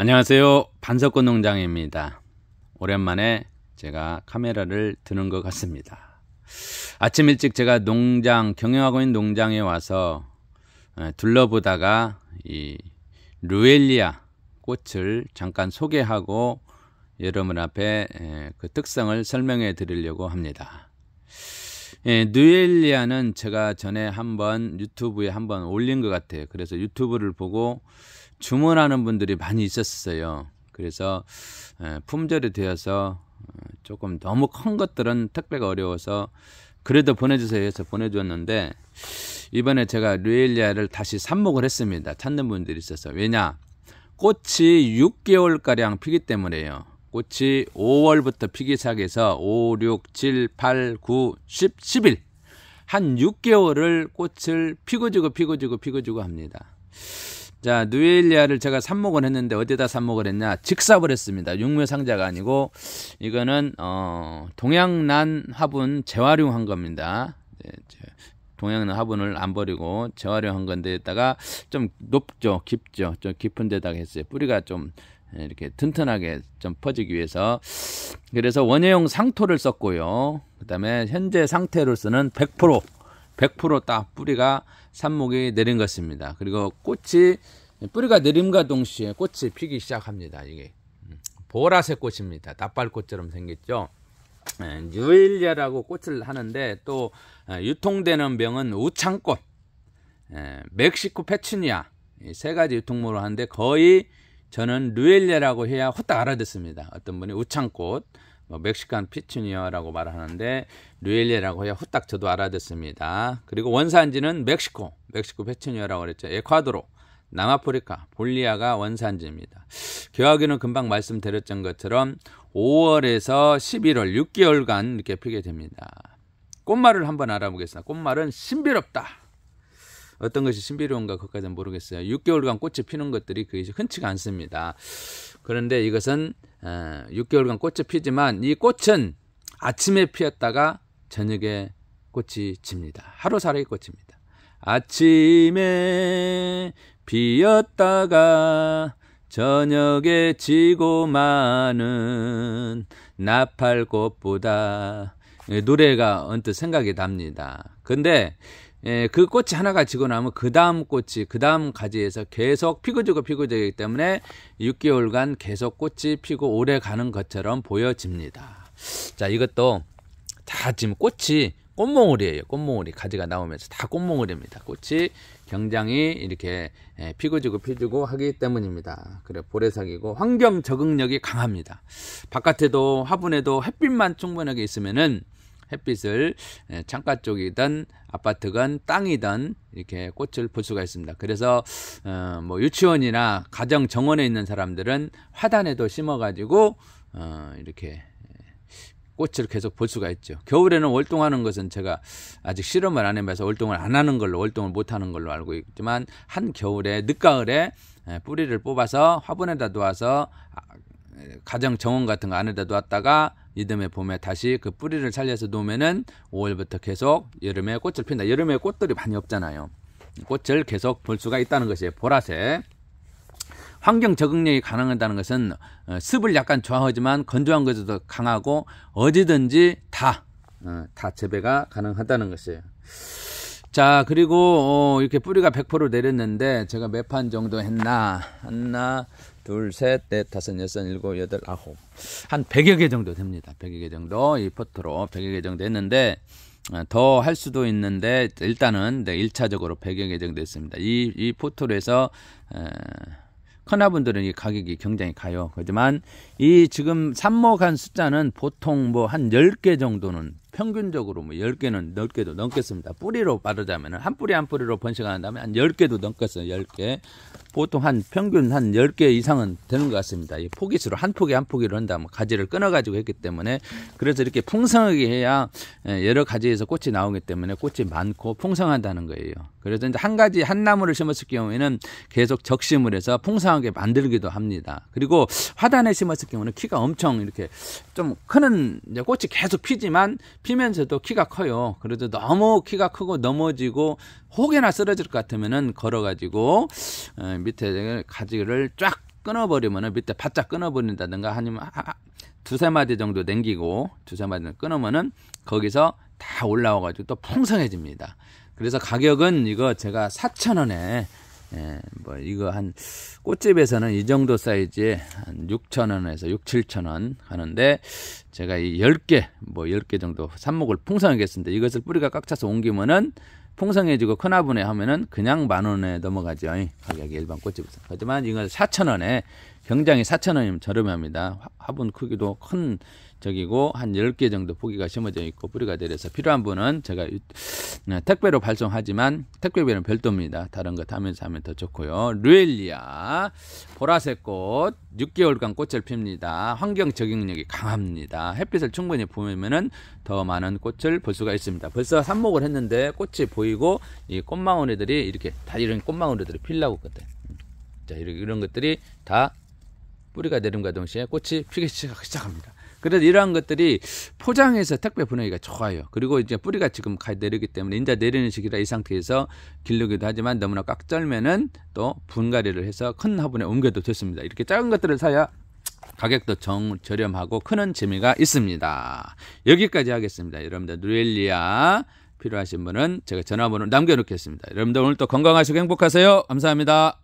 안녕하세요. 반석권 농장입니다. 오랜만에 제가 카메라를 드는 것 같습니다. 아침 일찍 제가 농장, 경영하고 있는 농장에 와서 둘러보다가 이 루엘리아 꽃을 잠깐 소개하고 여러분 앞에 그 특성을 설명해 드리려고 합니다. 예, 누엘리아는 제가 전에 한번 유튜브에 한번 올린 것 같아요. 그래서 유튜브를 보고 주문하는 분들이 많이 있었어요. 그래서 품절이 되어서 어, 조금 너무 큰 것들은 택배가 어려워서 그래도 보내주세요 해서 보내줬는데 이번에 제가 루엘리아를 다시 삽목을 했습니다. 찾는 분들이 있어서 왜냐 꽃이 6개월 가량 피기 때문에요. 꽃이 5월부터 피기 시작해서 5, 6, 7, 8, 9, 10, 11. 한 6개월을 꽃을 피고 지고 피고 지고 피고 지고 합니다. 자, 누엘리아를 제가 삽목을 했는데 어디다 삽목을 했냐? 즉삽을 했습니다. 육묘상자가 아니고 이거는 어, 동양난 화분 재활용한 겁니다. 네, 동양난 화분을 안 버리고 재활용한 건데다가 에좀 높죠, 깊죠, 좀 깊은 데다가 했어요. 뿌리가 좀 이렇게 튼튼하게 좀 퍼지기 위해서 그래서 원예용 상토를 썼고요. 그다음에 현재 상태로서는 100% 100%딱 뿌리가 삽목이 내린 것입니다. 그리고 꽃이 뿌리가 내림과 동시에 꽃이 피기 시작합니다. 이게 보라색 꽃입니다. 닭발꽃처럼 생겼죠. 예, 뉴일리아라고 꽃을 하는데 또 예, 유통되는 병은 우창꽃, 예, 멕시코 페추니아 세 가지 유통모로 하는데 거의 저는 뉴엘리아라고 해야 후딱 알아듣습니다. 어떤 분이 우창꽃, 뭐 멕시칸 피투니어라고 말하는데 루엘리라고 해 후딱 저도 알아듣습니다. 그리고 원산지는 멕시코, 멕시코 피투니어라고 그랬죠. 에콰도르, 남아프리카, 볼리아가 원산지입니다. 교화기는 금방 말씀드렸던 것처럼 5월에서 11월 6개월간 이렇게 피게 됩니다. 꽃말을 한번 알아보겠습니다. 꽃말은 신비롭다. 어떤 것이 신비로운가 그것까지는 모르겠어요. 6개월간 꽃이 피는 것들이 그게 흔치가 않습니다. 그런데 이것은 6개월간 어, 꽃이 피지만 이 꽃은 아침에 피었다가 저녁에 꽃이 집니다. 하루살이 꽃입니다. 아침에 피었다가 저녁에 지고 마는 나팔꽃보다 노래가 언뜻 생각이 납니다. 근데 예, 그 꽃이 하나가 지고 나면 그 다음 꽃이 그 다음 가지에서 계속 피고 지고 피고 지기 때문에 6개월간 계속 꽃이 피고 오래 가는 것처럼 보여집니다. 자, 이것도 다 지금 꽃이 꽃몽울이에요. 꽃몽울이 가지가 나오면서 다 꽃몽울입니다. 꽃이 굉장히 이렇게 예, 피고 지고 피지고 하기 때문입니다. 그래 보레삭이고 환경 적응력이 강합니다. 바깥에도 화분에도 햇빛만 충분하게 있으면은 햇빛을 예, 창가 쪽이든 아파트건 땅이든 이렇게 꽃을 볼 수가 있습니다. 그래서 어, 뭐 유치원이나 가정 정원에 있는 사람들은 화단에도 심어가지고 어, 이렇게 예, 꽃을 계속 볼 수가 있죠. 겨울에는 월동하는 것은 제가 아직 실험을 안 해봐서 월동을 안 하는 걸로 월동을 못 하는 걸로 알고 있지만 한 겨울에 늦가을에 예, 뿌리를 뽑아서 화분에다 놓아서 아, 가정 정원 같은 거 안에다 놓았다가 이듬해 봄에 다시 그 뿌리를 살려서 놓으면은 5월부터 계속 여름에 꽃을 핀다. 여름에 꽃들이 많이 없잖아요. 꽃을 계속 볼 수가 있다는 것이에요. 보라색. 환경 적응력이 가능하다는 것은 어, 습을 약간 좋아하지만 건조한 것에도 강하고 어디든지 다, 어, 다 재배가 가능하다는 것이에요. 자, 그리고, 어, 이렇게 뿌리가 100% 내렸는데, 제가 몇 판 정도 했나, 했나, 둘, 셋, 넷, 다섯, 여섯, 일곱, 여덟, 아홉. 한 100여 개 정도 됩니다. 100여 개 정도 이 포트로 100여 개 정도 했는데 아, 더할 수도 있는데 일단은 네, 1차적으로 100여 개 정도 했습니다. 이, 이 포트로 해서 에, 커나분들은 이 가격이 굉장히 가요. 하지만 이 지금 삽목한 숫자는 보통 뭐한 10개 정도는 평균적으로 뭐 10개는 넓게도 넘겠습니다. 뿌리로 빠르자면 한 뿌리 한 뿌리로 번식한다면한 10개도 넘겠어요. 10개. 보통 한 평균 한 10개 이상은 되는 것 같습니다. 이 포기수로 한 포기 한 포기를 한다면 뭐 가지를 끊어가지고 했기 때문에 그래서 이렇게 풍성하게 해야 예, 여러 가지에서 꽃이 나오기 때문에 꽃이 많고 풍성하다는 거예요. 그래서 이제 한 가지 한 나무를 심었을 경우에는 계속 적심을 해서 풍성하게 만들기도 합니다. 그리고 화단에 심었을 경우는 키가 엄청 이렇게 좀 크는 꽃이 계속 피지만 피면서도 키가 커요. 그래도 너무 키가 크고 넘어지고 혹여나 쓰러질 것 같으면은 걸어가지고 어, 밑에 가지를 쫙 끊어버리면은 밑에 바짝 끊어버린다든가 아니면 아, 두세 마디 정도 남기고 두세 마디 끊으면은 거기서 다 올라와가지고 또 풍성해집니다. 그래서 가격은 이거 제가 4천 원에 예, 뭐 이거 한 꽃집에서는 이 정도 사이즈에 한6천원에서 6, 7천원 하는데 제가 이 10개 뭐 10개 정도 삽목을 풍성하게 했습니다. 이것을 뿌리가 꽉 차서 옮기면은 풍성해지고 큰화분에 하면은 그냥 만원에 넘어가죠. 가격이 일반 꽃집에서. 하지만 이건4천원에 굉장히4천원이면 저렴합니다. 화분 크기도 큰 저기고 한 10개 정도 포기가 심어져 있고 뿌리가 내려서 필요한 분은 제가 네, 택배로 발송하지만 택배비는 별도입니다. 다른 것 하면서 하면 더 좋고요. 루엘리아 보라색 꽃 6개월간 꽃을 핍니다. 환경 적응력이 강합니다. 햇빛을 충분히 보면더 많은 꽃을 볼 수가 있습니다. 벌써 삽목을 했는데 꽃이 보이고 이 꽃망울이들이 이렇게 다 이런 꽃망울이들이 필라고 거든. 자 이런 것들이 다 뿌리가 내림과 동시에 꽃이 피기 시작합니다. 그래서 이러한 것들이 포장해서 택배 분위기가 좋아요. 그리고 이제 뿌리가 지금 가 내리기 때문에 인자 내리는 시기라 이 상태에서 길르기도 하지만 너무나 꽉절면은또 분갈이를 해서 큰 화분에 옮겨도 됐습니다. 이렇게 작은 것들을 사야 가격도 정 저렴하고 크는 재미가 있습니다. 여기까지 하겠습니다. 여러분들 누엘리아 필요하신 분은 제가 전화번호 남겨놓겠습니다. 여러분들 오늘도 건강하시고 행복하세요. 감사합니다.